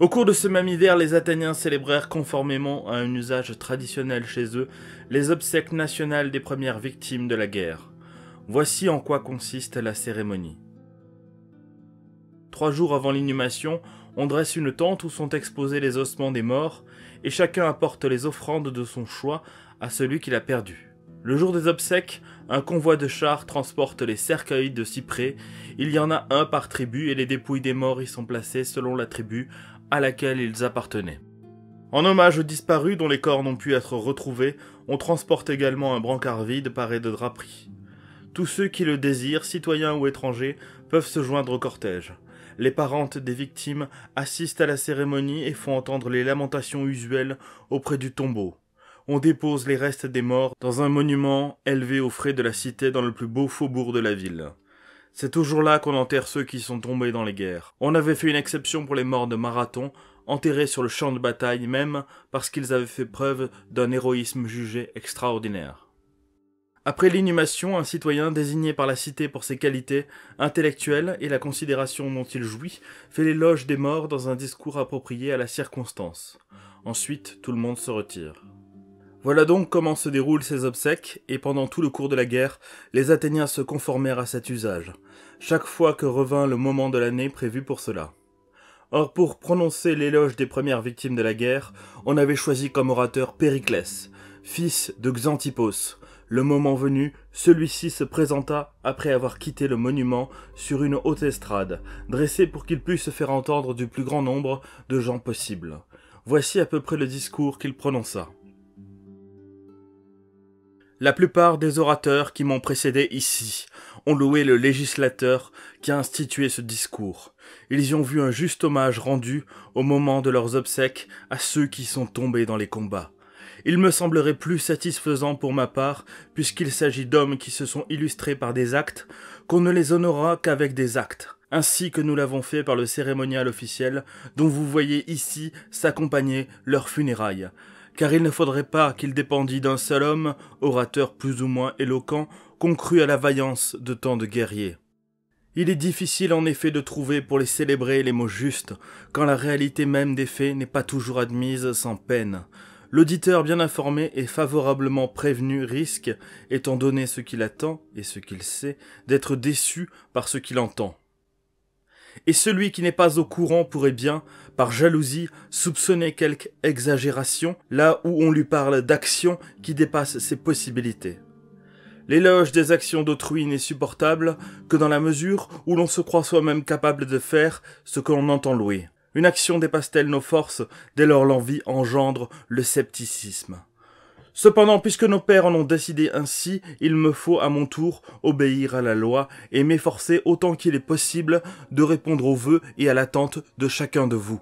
Au cours de ce même hiver, les Athéniens célébrèrent conformément à un usage traditionnel chez eux les obsèques nationales des premières victimes de la guerre. Voici en quoi consiste la cérémonie. Trois jours avant l'inhumation, on dresse une tente où sont exposés les ossements des morts, et chacun apporte les offrandes de son choix à celui qu'il a perdu. Le jour des obsèques, un convoi de chars transporte les cercueils de cyprès. Il y en a un par tribu et les dépouilles des morts y sont placées selon la tribu à laquelle ils appartenaient. En hommage aux disparus dont les corps n'ont pu être retrouvés, on transporte également un brancard vide paré de draperies. Tous ceux qui le désirent, citoyens ou étrangers, peuvent se joindre au cortège. Les parentes des victimes assistent à la cérémonie et font entendre les lamentations usuelles auprès du tombeau. On dépose les restes des morts dans un monument élevé aux frais de la cité dans le plus beau faubourg de la ville. C'est toujours là qu'on enterre ceux qui sont tombés dans les guerres. On avait fait une exception pour les morts de Marathon, enterrés sur le champ de bataille même parce qu'ils avaient fait preuve d'un héroïsme jugé extraordinaire. Après l'inhumation, un citoyen désigné par la cité pour ses qualités intellectuelles et la considération dont il jouit fait l'éloge des morts dans un discours approprié à la circonstance. Ensuite, tout le monde se retire. Voilà donc comment se déroulent ces obsèques, et pendant tout le cours de la guerre, les Athéniens se conformèrent à cet usage, chaque fois que revint le moment de l'année prévu pour cela. Or, pour prononcer l'éloge des premières victimes de la guerre, on avait choisi comme orateur Périclès, fils de Xantippos. Le moment venu, celui-ci se présenta après avoir quitté le monument sur une haute estrade, dressée pour qu'il pût se faire entendre du plus grand nombre de gens possible. Voici à peu près le discours qu'il prononça. La plupart des orateurs qui m'ont précédé ici ont loué le législateur qui a institué ce discours. Ils y ont vu un juste hommage rendu au moment de leurs obsèques à ceux qui sont tombés dans les combats. Il me semblerait plus satisfaisant pour ma part, puisqu'il s'agit d'hommes qui se sont illustrés par des actes, qu'on ne les honorera qu'avec des actes, ainsi que nous l'avons fait par le cérémonial officiel, dont vous voyez ici s'accompagner leurs funérailles car il ne faudrait pas qu'il dépendît d'un seul homme, orateur plus ou moins éloquent, concru à la vaillance de tant de guerriers. Il est difficile en effet de trouver pour les célébrer les mots justes, quand la réalité même des faits n'est pas toujours admise sans peine. L'auditeur bien informé et favorablement prévenu risque, étant donné ce qu'il attend et ce qu'il sait, d'être déçu par ce qu'il entend. Et celui qui n'est pas au courant pourrait bien, par jalousie, soupçonner quelque exagération là où on lui parle d'actions qui dépassent ses possibilités. L'éloge des actions d'autrui n'est supportable que dans la mesure où l'on se croit soi-même capable de faire ce que l'on entend louer. Une action dépasse-t-elle nos forces dès lors l'envie engendre le scepticisme. Cependant, puisque nos pères en ont décidé ainsi, il me faut à mon tour obéir à la loi et m'efforcer autant qu'il est possible de répondre aux vœux et à l'attente de chacun de vous.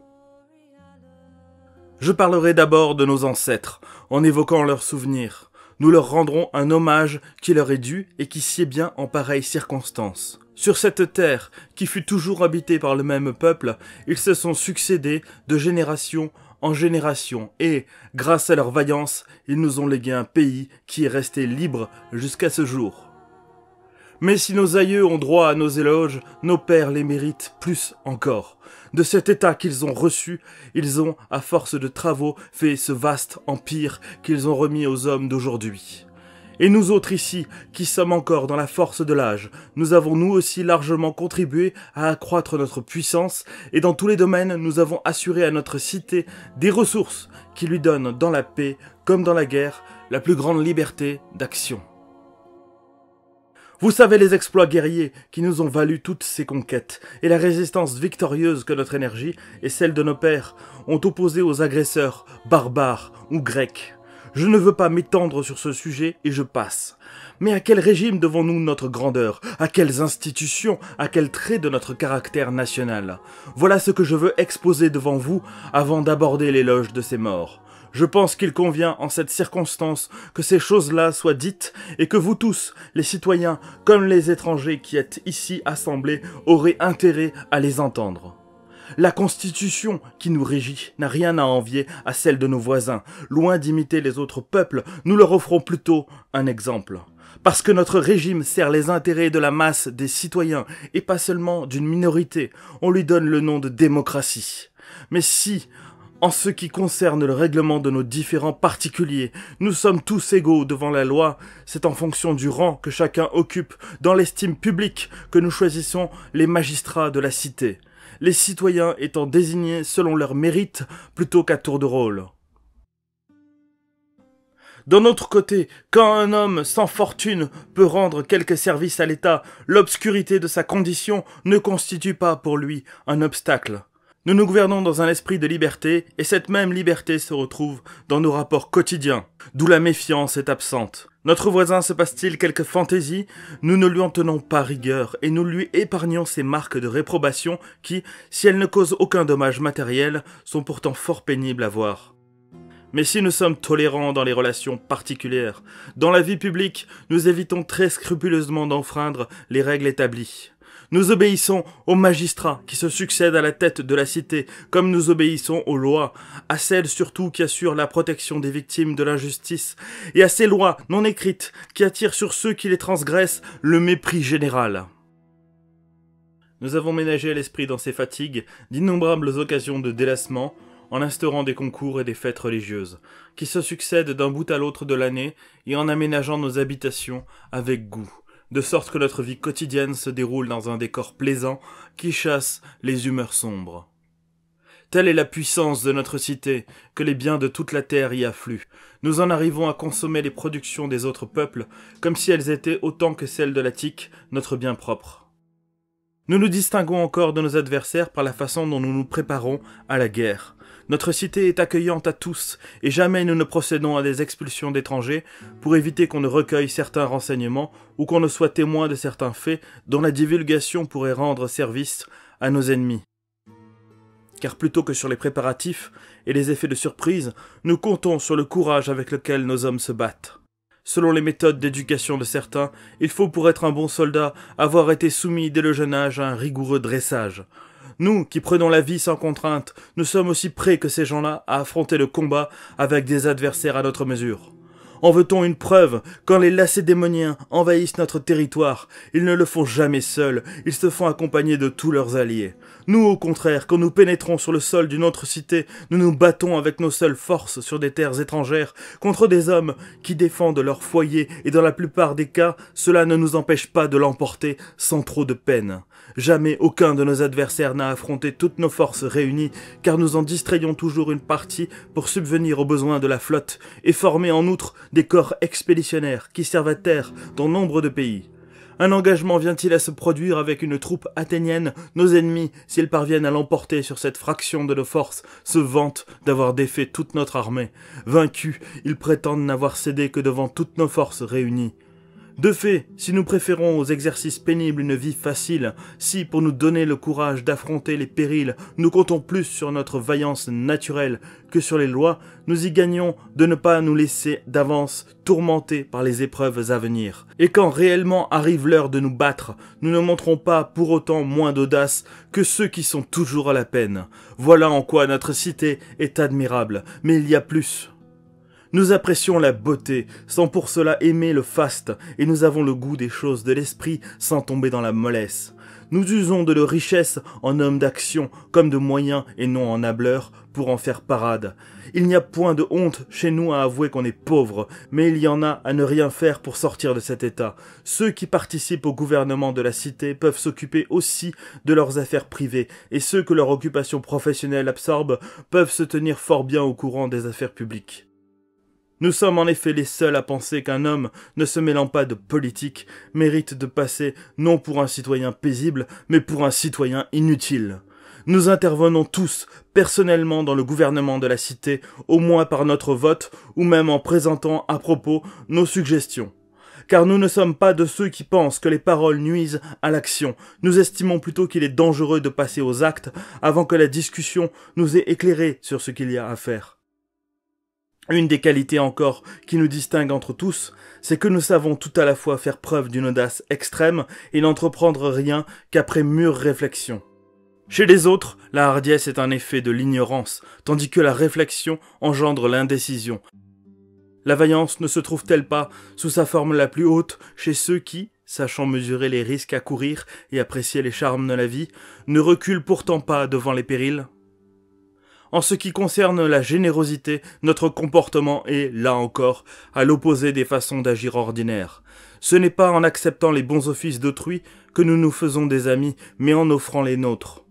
Je parlerai d'abord de nos ancêtres, en évoquant leurs souvenirs. Nous leur rendrons un hommage qui leur est dû et qui sied bien en pareille circonstances. Sur cette terre, qui fut toujours habitée par le même peuple, ils se sont succédés de générations en génération et, grâce à leur vaillance, ils nous ont légué un pays qui est resté libre jusqu'à ce jour. Mais si nos aïeux ont droit à nos éloges, nos pères les méritent plus encore. De cet état qu'ils ont reçu, ils ont, à force de travaux, fait ce vaste empire qu'ils ont remis aux hommes d'aujourd'hui. Et nous autres ici, qui sommes encore dans la force de l'âge, nous avons nous aussi largement contribué à accroître notre puissance, et dans tous les domaines, nous avons assuré à notre cité des ressources qui lui donnent, dans la paix comme dans la guerre, la plus grande liberté d'action. Vous savez les exploits guerriers qui nous ont valu toutes ces conquêtes, et la résistance victorieuse que notre énergie et celle de nos pères ont opposée aux agresseurs, barbares ou grecs. Je ne veux pas m'étendre sur ce sujet et je passe. Mais à quel régime devons-nous notre grandeur À quelles institutions À quel trait de notre caractère national Voilà ce que je veux exposer devant vous avant d'aborder l'éloge de ces morts. Je pense qu'il convient en cette circonstance que ces choses-là soient dites et que vous tous, les citoyens comme les étrangers qui êtes ici assemblés, aurez intérêt à les entendre. La constitution qui nous régit n'a rien à envier à celle de nos voisins. Loin d'imiter les autres peuples, nous leur offrons plutôt un exemple. Parce que notre régime sert les intérêts de la masse des citoyens et pas seulement d'une minorité, on lui donne le nom de démocratie. Mais si, en ce qui concerne le règlement de nos différents particuliers, nous sommes tous égaux devant la loi. C'est en fonction du rang que chacun occupe, dans l'estime publique, que nous choisissons les magistrats de la cité les citoyens étant désignés selon leur mérite plutôt qu'à tour de rôle. D'un autre côté, quand un homme sans fortune peut rendre quelques service à l'État, l'obscurité de sa condition ne constitue pas pour lui un obstacle. Nous nous gouvernons dans un esprit de liberté, et cette même liberté se retrouve dans nos rapports quotidiens, d'où la méfiance est absente. Notre voisin se passe-t-il quelque fantaisie Nous ne lui en tenons pas rigueur et nous lui épargnons ces marques de réprobation qui, si elles ne causent aucun dommage matériel, sont pourtant fort pénibles à voir. Mais si nous sommes tolérants dans les relations particulières, dans la vie publique, nous évitons très scrupuleusement d'enfreindre les règles établies. Nous obéissons aux magistrats qui se succèdent à la tête de la cité, comme nous obéissons aux lois, à celles surtout qui assurent la protection des victimes de l'injustice, et à ces lois non écrites qui attirent sur ceux qui les transgressent le mépris général. Nous avons ménagé à l'esprit dans ces fatigues d'innombrables occasions de délassement, en instaurant des concours et des fêtes religieuses, qui se succèdent d'un bout à l'autre de l'année et en aménageant nos habitations avec goût de sorte que notre vie quotidienne se déroule dans un décor plaisant qui chasse les humeurs sombres. Telle est la puissance de notre cité, que les biens de toute la terre y affluent. Nous en arrivons à consommer les productions des autres peuples, comme si elles étaient autant que celles de l'Attique, notre bien propre. Nous nous distinguons encore de nos adversaires par la façon dont nous nous préparons à la guerre. Notre cité est accueillante à tous, et jamais nous ne procédons à des expulsions d'étrangers pour éviter qu'on ne recueille certains renseignements ou qu'on ne soit témoin de certains faits dont la divulgation pourrait rendre service à nos ennemis. Car plutôt que sur les préparatifs et les effets de surprise, nous comptons sur le courage avec lequel nos hommes se battent. Selon les méthodes d'éducation de certains, il faut pour être un bon soldat avoir été soumis dès le jeune âge à un rigoureux dressage. Nous, qui prenons la vie sans contrainte, nous sommes aussi prêts que ces gens-là à affronter le combat avec des adversaires à notre mesure. En veut-on une preuve Quand les lacédémoniens envahissent notre territoire, ils ne le font jamais seuls, ils se font accompagner de tous leurs alliés. Nous, au contraire, quand nous pénétrons sur le sol d'une autre cité, nous nous battons avec nos seules forces sur des terres étrangères contre des hommes qui défendent leur foyer et dans la plupart des cas, cela ne nous empêche pas de l'emporter sans trop de peine. Jamais aucun de nos adversaires n'a affronté toutes nos forces réunies, car nous en distrayons toujours une partie pour subvenir aux besoins de la flotte et former en outre des corps expéditionnaires qui servent à terre dans nombre de pays. Un engagement vient-il à se produire avec une troupe athénienne Nos ennemis, s'ils parviennent à l'emporter sur cette fraction de nos forces, se vantent d'avoir défait toute notre armée. Vaincus, ils prétendent n'avoir cédé que devant toutes nos forces réunies. De fait, si nous préférons aux exercices pénibles une vie facile, si pour nous donner le courage d'affronter les périls, nous comptons plus sur notre vaillance naturelle que sur les lois, nous y gagnons de ne pas nous laisser d'avance tourmenter par les épreuves à venir. Et quand réellement arrive l'heure de nous battre, nous ne montrons pas pour autant moins d'audace que ceux qui sont toujours à la peine. Voilà en quoi notre cité est admirable, mais il y a plus. Nous apprécions la beauté, sans pour cela aimer le faste, et nous avons le goût des choses de l'esprit sans tomber dans la mollesse. Nous usons de la richesse en hommes d'action, comme de moyens et non en hableur, pour en faire parade. Il n'y a point de honte chez nous à avouer qu'on est pauvre, mais il y en a à ne rien faire pour sortir de cet état. Ceux qui participent au gouvernement de la cité peuvent s'occuper aussi de leurs affaires privées, et ceux que leur occupation professionnelle absorbe peuvent se tenir fort bien au courant des affaires publiques. Nous sommes en effet les seuls à penser qu'un homme, ne se mêlant pas de politique, mérite de passer non pour un citoyen paisible, mais pour un citoyen inutile. Nous intervenons tous, personnellement, dans le gouvernement de la cité, au moins par notre vote, ou même en présentant à propos nos suggestions car nous ne sommes pas de ceux qui pensent que les paroles nuisent à l'action. Nous estimons plutôt qu'il est dangereux de passer aux actes avant que la discussion nous ait éclairé sur ce qu'il y a à faire. Une des qualités encore qui nous distingue entre tous, c'est que nous savons tout à la fois faire preuve d'une audace extrême et n'entreprendre rien qu'après mûre réflexion. Chez les autres, la hardiesse est un effet de l'ignorance, tandis que la réflexion engendre l'indécision. La vaillance ne se trouve-t-elle pas sous sa forme la plus haute chez ceux qui, sachant mesurer les risques à courir et apprécier les charmes de la vie, ne reculent pourtant pas devant les périls en ce qui concerne la générosité, notre comportement est, là encore, à l'opposé des façons d'agir ordinaires. Ce n'est pas en acceptant les bons offices d'autrui que nous nous faisons des amis, mais en offrant les nôtres.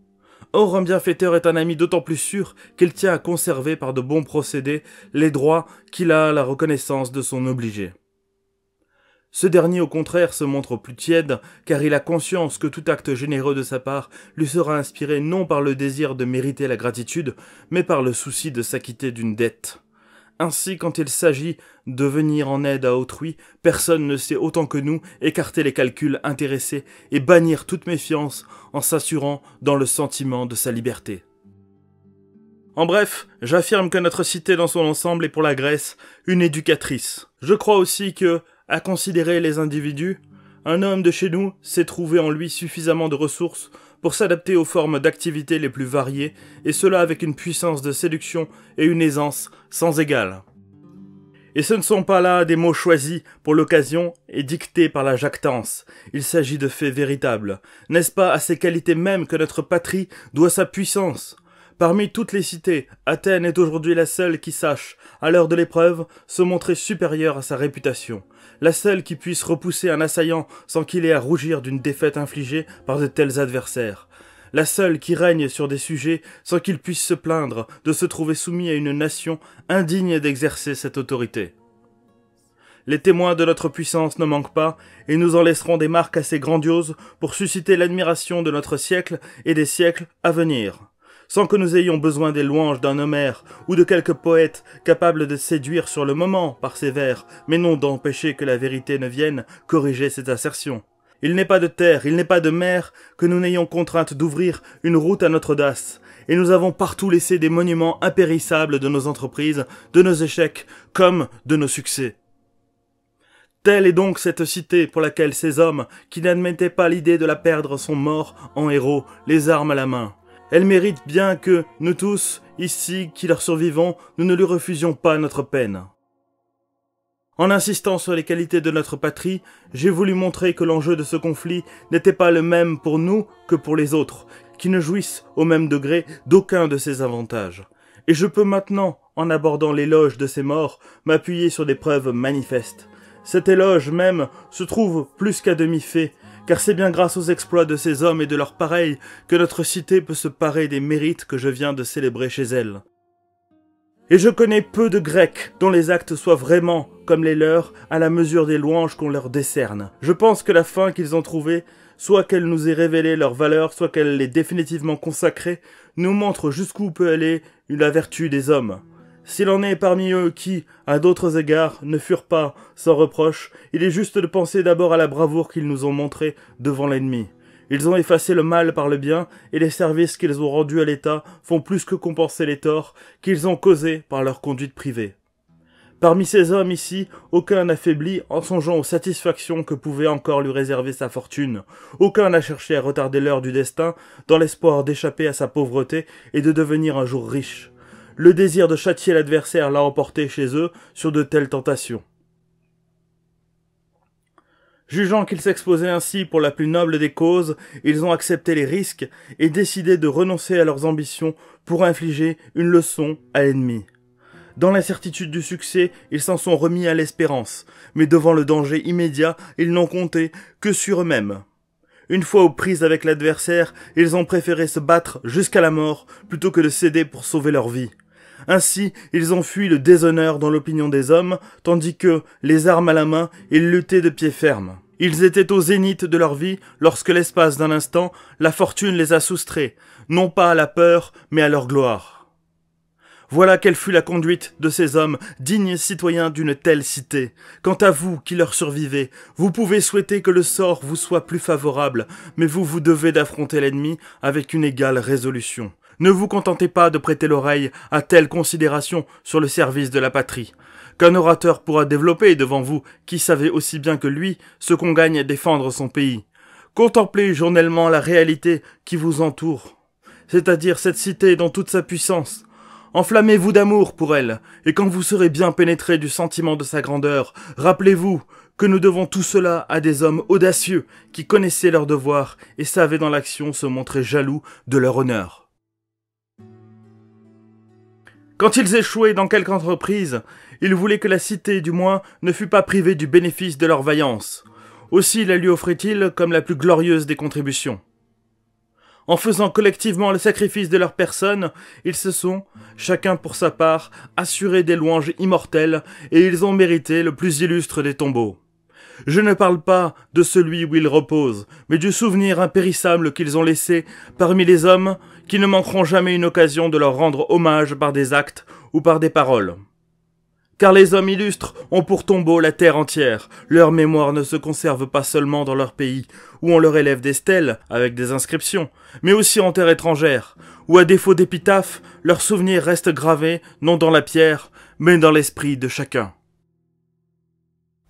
Or, un bienfaiteur est un ami d'autant plus sûr qu'il tient à conserver par de bons procédés les droits qu'il a à la reconnaissance de son obligé. Ce dernier au contraire se montre plus tiède, car il a conscience que tout acte généreux de sa part lui sera inspiré non par le désir de mériter la gratitude, mais par le souci de s'acquitter d'une dette. Ainsi, quand il s'agit de venir en aide à autrui, personne ne sait autant que nous écarter les calculs intéressés et bannir toute méfiance en s'assurant dans le sentiment de sa liberté. En bref, j'affirme que notre cité dans son ensemble est pour la Grèce une éducatrice. Je crois aussi que, à considérer les individus, un homme de chez nous sait trouver en lui suffisamment de ressources pour s'adapter aux formes d'activité les plus variées, et cela avec une puissance de séduction et une aisance sans égale. Et ce ne sont pas là des mots choisis pour l'occasion et dictés par la jactance. Il s'agit de faits véritables. N'est-ce pas à ces qualités mêmes que notre patrie doit sa puissance Parmi toutes les cités, Athènes est aujourd'hui la seule qui sache, à l'heure de l'épreuve, se montrer supérieure à sa réputation, la seule qui puisse repousser un assaillant sans qu'il ait à rougir d'une défaite infligée par de tels adversaires, la seule qui règne sur des sujets sans qu'il puissent se plaindre de se trouver soumis à une nation indigne d'exercer cette autorité. Les témoins de notre puissance ne manquent pas, et nous en laisserons des marques assez grandioses pour susciter l'admiration de notre siècle et des siècles à venir sans que nous ayons besoin des louanges d'un Homère ou de quelque poète capable de séduire sur le moment par ses vers, mais non d'empêcher que la vérité ne vienne corriger cette assertion. Il n'est pas de terre, il n'est pas de mer que nous n'ayons contrainte d'ouvrir une route à notre audace, et nous avons partout laissé des monuments impérissables de nos entreprises, de nos échecs, comme de nos succès. Telle est donc cette cité pour laquelle ces hommes, qui n'admettaient pas l'idée de la perdre, sont morts en héros, les armes à la main. Elle mérite bien que, nous tous, ici, qui leur survivons, nous ne lui refusions pas notre peine. En insistant sur les qualités de notre patrie, j'ai voulu montrer que l'enjeu de ce conflit n'était pas le même pour nous que pour les autres, qui ne jouissent au même degré d'aucun de ces avantages. Et je peux maintenant, en abordant l'éloge de ces morts, m'appuyer sur des preuves manifestes. Cet éloge même se trouve plus qu'à demi fait car c'est bien grâce aux exploits de ces hommes et de leurs pareils que notre cité peut se parer des mérites que je viens de célébrer chez elle. Et je connais peu de Grecs dont les actes soient vraiment, comme les leurs, à la mesure des louanges qu'on leur décerne. Je pense que la fin qu'ils ont trouvée, soit qu'elle nous ait révélé leur valeur, soit qu'elle l'ait définitivement consacrée, nous montre jusqu'où peut aller la vertu des hommes. S'il en est parmi eux qui, à d'autres égards, ne furent pas sans reproche, il est juste de penser d'abord à la bravoure qu'ils nous ont montrée devant l'ennemi. Ils ont effacé le mal par le bien, et les services qu'ils ont rendus à l'État font plus que compenser les torts qu'ils ont causés par leur conduite privée. Parmi ces hommes ici, aucun n'a faibli en songeant aux satisfactions que pouvait encore lui réserver sa fortune. Aucun n'a cherché à retarder l'heure du destin dans l'espoir d'échapper à sa pauvreté et de devenir un jour riche le désir de châtier l'adversaire l'a emporté chez eux sur de telles tentations. Jugeant qu'ils s'exposaient ainsi pour la plus noble des causes, ils ont accepté les risques et décidé de renoncer à leurs ambitions pour infliger une leçon à l'ennemi. Dans l'incertitude du succès, ils s'en sont remis à l'espérance, mais devant le danger immédiat, ils n'ont compté que sur eux-mêmes. Une fois aux prises avec l'adversaire, ils ont préféré se battre jusqu'à la mort plutôt que de céder pour sauver leur vie. Ainsi, ils ont fui le déshonneur dans l'opinion des hommes, tandis que, les armes à la main, ils luttaient de pied ferme. Ils étaient au zénith de leur vie lorsque l'espace d'un instant, la fortune les a soustraits, non pas à la peur, mais à leur gloire. Voilà quelle fut la conduite de ces hommes, dignes citoyens d'une telle cité. Quant à vous qui leur survivez, vous pouvez souhaiter que le sort vous soit plus favorable, mais vous vous devez d'affronter l'ennemi avec une égale résolution. Ne vous contentez pas de prêter l'oreille à telle considération sur le service de la patrie, qu'un orateur pourra développer devant vous qui savez aussi bien que lui ce qu'on gagne à défendre son pays. Contemplez journellement la réalité qui vous entoure, c'est-à-dire cette cité dans toute sa puissance, Enflammez-vous d'amour pour elle, et quand vous serez bien pénétré du sentiment de sa grandeur, rappelez-vous que nous devons tout cela à des hommes audacieux qui connaissaient leurs devoirs et savaient dans l'action se montrer jaloux de leur honneur. Quand ils échouaient dans quelque entreprise, ils voulaient que la cité, du moins, ne fût pas privée du bénéfice de leur vaillance. Aussi la lui offraient-ils comme la plus glorieuse des contributions. En faisant collectivement le sacrifice de leur personne, ils se sont, chacun pour sa part, assurés des louanges immortelles, et ils ont mérité le plus illustre des tombeaux. Je ne parle pas de celui où ils reposent, mais du souvenir impérissable qu'ils ont laissé parmi les hommes qui ne manqueront jamais une occasion de leur rendre hommage par des actes ou par des paroles. Car les hommes illustres ont pour tombeau la terre entière. Leur mémoire ne se conserve pas seulement dans leur pays, où on leur élève des stèles avec des inscriptions, mais aussi en terre étrangère, où à défaut d'épitaphe, leurs souvenirs restent gravés non dans la pierre, mais dans l'esprit de chacun.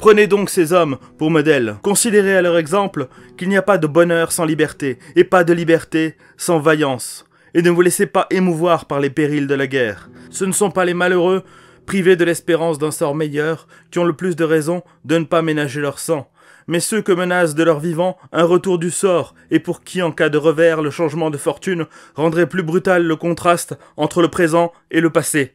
Prenez donc ces hommes pour modèle. Considérez à leur exemple qu'il n'y a pas de bonheur sans liberté, et pas de liberté sans vaillance. Et ne vous laissez pas émouvoir par les périls de la guerre. Ce ne sont pas les malheureux, privés de l'espérance d'un sort meilleur, qui ont le plus de raisons de ne pas ménager leur sang, mais ceux que menace de leur vivant un retour du sort, et pour qui, en cas de revers, le changement de fortune rendrait plus brutal le contraste entre le présent et le passé.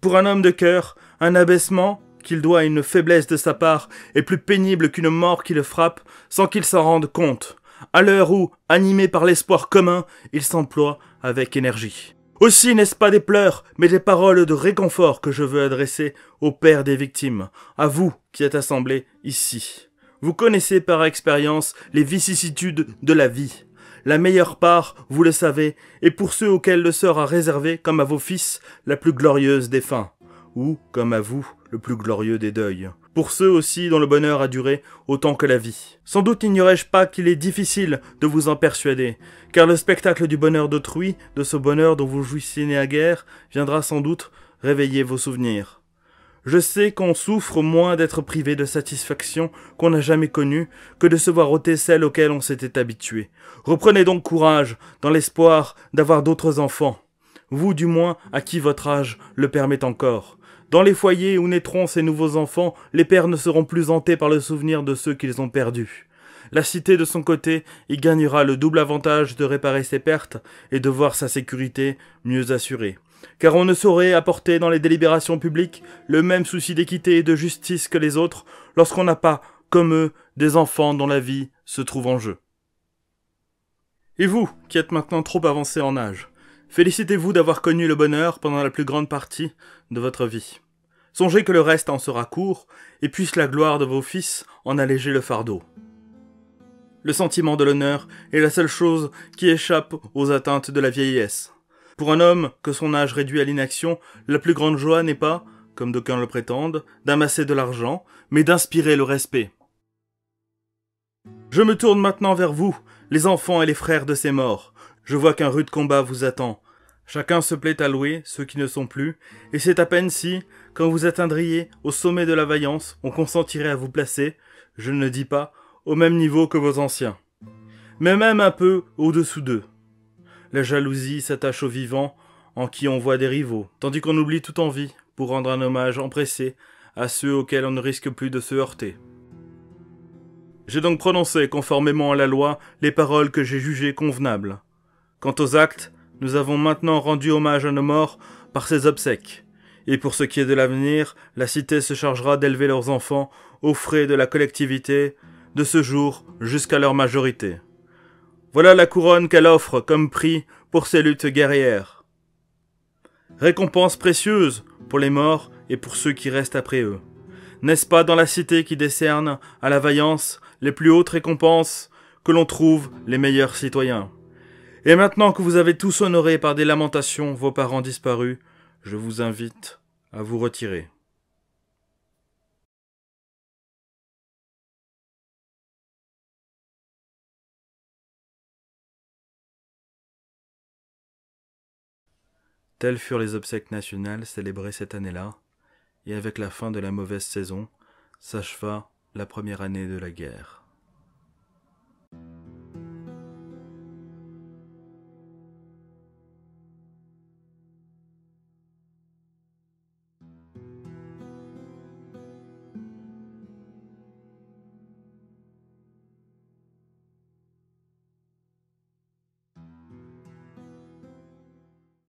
Pour un homme de cœur, un abaissement qu'il doit à une faiblesse de sa part est plus pénible qu'une mort qui le frappe sans qu'il s'en rende compte, à l'heure où, animé par l'espoir commun, il s'emploie avec énergie. Aussi n'est-ce pas des pleurs, mais des paroles de réconfort que je veux adresser au Père des victimes, à vous qui êtes assemblés ici. Vous connaissez par expérience les vicissitudes de la vie. La meilleure part, vous le savez, est pour ceux auxquels le sort a réservé, comme à vos fils, la plus glorieuse des fins ou, comme à vous, le plus glorieux des deuils. Pour ceux aussi dont le bonheur a duré autant que la vie. Sans doute n'ignorais-je pas qu'il est difficile de vous en persuader, car le spectacle du bonheur d'autrui, de ce bonheur dont vous jouissiez guerre, viendra sans doute réveiller vos souvenirs. Je sais qu'on souffre moins d'être privé de satisfaction qu'on n'a jamais connue que de se voir ôter celle auxquelles on s'était habitué. Reprenez donc courage dans l'espoir d'avoir d'autres enfants. Vous du moins à qui votre âge le permet encore. Dans les foyers où naîtront ces nouveaux enfants, les pères ne seront plus hantés par le souvenir de ceux qu'ils ont perdus. La cité, de son côté, y gagnera le double avantage de réparer ses pertes et de voir sa sécurité mieux assurée. Car on ne saurait apporter dans les délibérations publiques le même souci d'équité et de justice que les autres lorsqu'on n'a pas, comme eux, des enfants dont la vie se trouve en jeu. Et vous, qui êtes maintenant trop avancé en âge, félicitez-vous d'avoir connu le bonheur pendant la plus grande partie de votre vie. Songez que le reste en sera court, et puisse la gloire de vos fils en alléger le fardeau. Le sentiment de l'honneur est la seule chose qui échappe aux atteintes de la vieillesse. Pour un homme que son âge réduit à l'inaction, la plus grande joie n'est pas, comme d'aucuns le prétendent, d'amasser de l'argent, mais d'inspirer le respect. Je me tourne maintenant vers vous, les enfants et les frères de ces morts. Je vois qu'un rude combat vous attend. Chacun se plaît à louer ceux qui ne sont plus, et c'est à peine si, quand vous atteindriez au sommet de la vaillance, on consentirait à vous placer, je ne dis pas, au même niveau que vos anciens, mais même un peu au-dessous d'eux. La jalousie s'attache aux vivants en qui on voit des rivaux, tandis qu'on oublie toute envie pour rendre un hommage empressé à ceux auxquels on ne risque plus de se heurter. J'ai donc prononcé, conformément à la loi, les paroles que j'ai jugées convenables. Quant aux actes, nous avons maintenant rendu hommage à nos morts par ces obsèques. Et pour ce qui est de l'avenir, la cité se chargera d'élever leurs enfants aux frais de la collectivité, de ce jour jusqu'à leur majorité. Voilà la couronne qu'elle offre comme prix pour ces luttes guerrières. Récompense précieuse pour les morts et pour ceux qui restent après eux. N'est-ce pas dans la cité qui décerne à la vaillance les plus hautes récompenses que l'on trouve les meilleurs citoyens? Et maintenant que vous avez tous honoré par des lamentations vos parents disparus, je vous invite à vous retirer. Tels furent les obsèques nationales célébrées cette année-là, et avec la fin de la mauvaise saison, s'acheva la première année de la guerre.